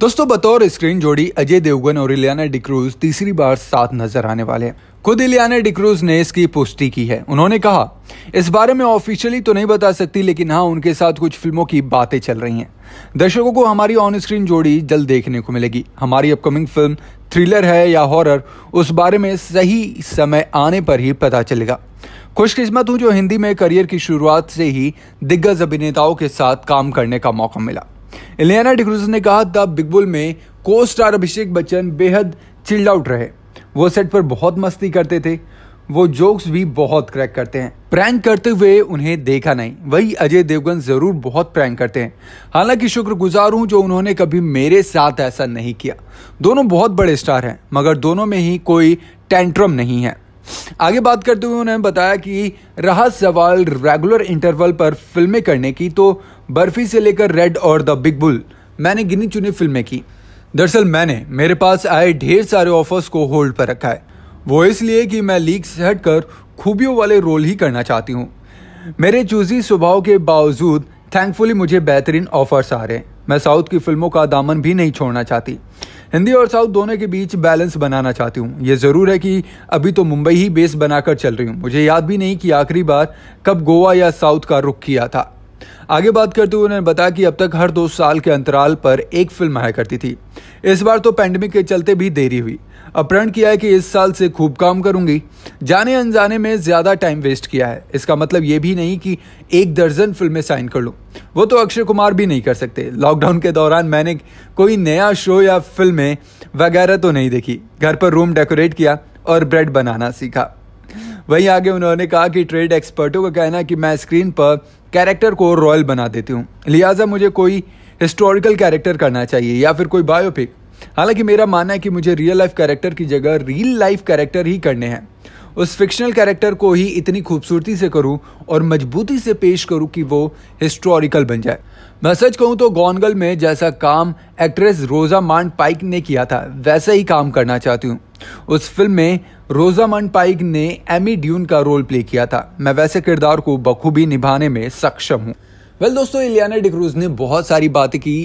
दोस्तों बतौर स्क्रीन जोड़ी अजय देवगन और इलियाना डिक्रूज तीसरी बार साथ नजर आने वाले हैं खुद इलियाना डिक्रूज ने इसकी पुष्टि की है उन्होंने कहा इस बारे में ऑफिशियली तो नहीं बता सकती लेकिन हाँ उनके साथ कुछ फिल्मों की बातें चल रही हैं दर्शकों को हमारी ऑन स्क्रीन जोड़ी जल्द देखने को मिलेगी हमारी अपकमिंग फिल्म थ्रिलर है या हॉरर उस बारे में सही समय आने पर ही पता चलेगा खुशकिस्मत हूँ जो हिंदी में करियर की शुरुआत से ही दिग्गज अभिनेताओं के साथ काम करने का मौका मिला इलियाना डिक्रूज ने कहा द बिग बुल में को स्टार अभिषेक बच्चन बेहद चिल्ड आउट रहे वो सेट पर बहुत मस्ती करते थे वो जोक्स भी बहुत क्रैक करते हैं प्रैंक करते हुए उन्हें देखा नहीं वही अजय देवगन जरूर बहुत प्रैंक करते हैं हालांकि शुक्रगुजार हूं जो उन्होंने कभी मेरे साथ ऐसा नहीं किया दोनों बहुत बड़े स्टार हैं मगर दोनों में ही कोई टेंट्रम नहीं है आगे बात करते हुए उन्होंने बताया कि रहा सवाल रेगुलर इंटरवल पर फिल्में करने की तो बर्फी से लेकर रेड और द बिग बुल मैंने गिनी चुनी फिल्में की दरअसल मैंने मेरे पास आए ढेर सारे ऑफर्स को होल्ड पर रखा है वो इसलिए कि मैं लीक से हटकर खूबियों वाले रोल ही करना चाहती हूँ मेरे चूजी स्वभाव के बावजूद थैंकफुली मुझे बेहतरीन ऑफर्स आ रहे हैं मैं साउथ की फिल्मों का दामन भी नहीं छोड़ना चाहती हिंदी और साउथ दोनों के बीच बैलेंस बनाना चाहती हूँ ये ज़रूर है कि अभी तो मुंबई ही बेस बनाकर चल रही हूँ मुझे याद भी नहीं कि आखिरी बार कब गोवा या साउथ का रुख किया था आगे बात करते हुए उन्होंने बताया कि अब तक हर दो साल के अंतराल पर एक फिल्म आया करती थी इस बार तो पैंडमिक के चलते भी देरी हुई अब प्रण किया है कि इस साल से खूब काम करूंगी जाने अनजाने में ज़्यादा टाइम वेस्ट किया है इसका मतलब ये भी नहीं कि एक दर्जन फिल्में साइन कर लूँ वो तो अक्षय कुमार भी नहीं कर सकते लॉकडाउन के दौरान मैंने कोई नया शो या फिल्में वगैरह तो नहीं देखी घर पर रूम डेकोरेट किया और ब्रेड बनाना सीखा वहीं आगे उन्होंने कहा कि ट्रेड एक्सपर्टों का कहना है कि मैं स्क्रीन पर कैरेक्टर को रॉयल बना देती हूँ लिहाजा मुझे कोई हिस्टोरिकल कैरेक्टर करना चाहिए या फिर कोई बायोपिक हालांकि मेरा मानना है कि मुझे रियल लाइफ कैरेक्टर की जगह रियल लाइफ कैरेक्टर ही करने हैं उस फिक्शनल कैरेक्टर को ही इतनी खूबसूरती से करूं और मजबूती से पेश करूं कि वो हिस्टोरिकल बन जाए मैं सच कहूं तो गॉनगल में जैसा काम एक्ट्रेस रोजामांड पाइक ने किया था वैसा ही काम करना चाहती हूं उस फिल्म में रोजामंड पाइक ने एमी ड्यून का रोल प्ले किया था मैं वैसे किरदार को बखूबी निभाने में सक्षम हूँ वेल well, दोस्तों इलियाना डिक्रूज ने बहुत सारी बातें की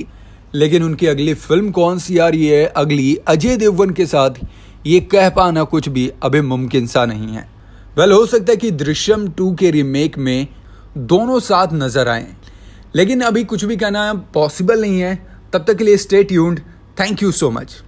लेकिन उनकी अगली फिल्म कौन सी आ रही है अगली अजय देवगन के साथ ये कह पाना कुछ भी अभी मुमकिन सा नहीं है वेल हो सकता है कि दृश्यम टू के रीमेक में दोनों साथ नजर आए लेकिन अभी कुछ भी कहना पॉसिबल नहीं है तब तक के लिए stay tuned thank you so much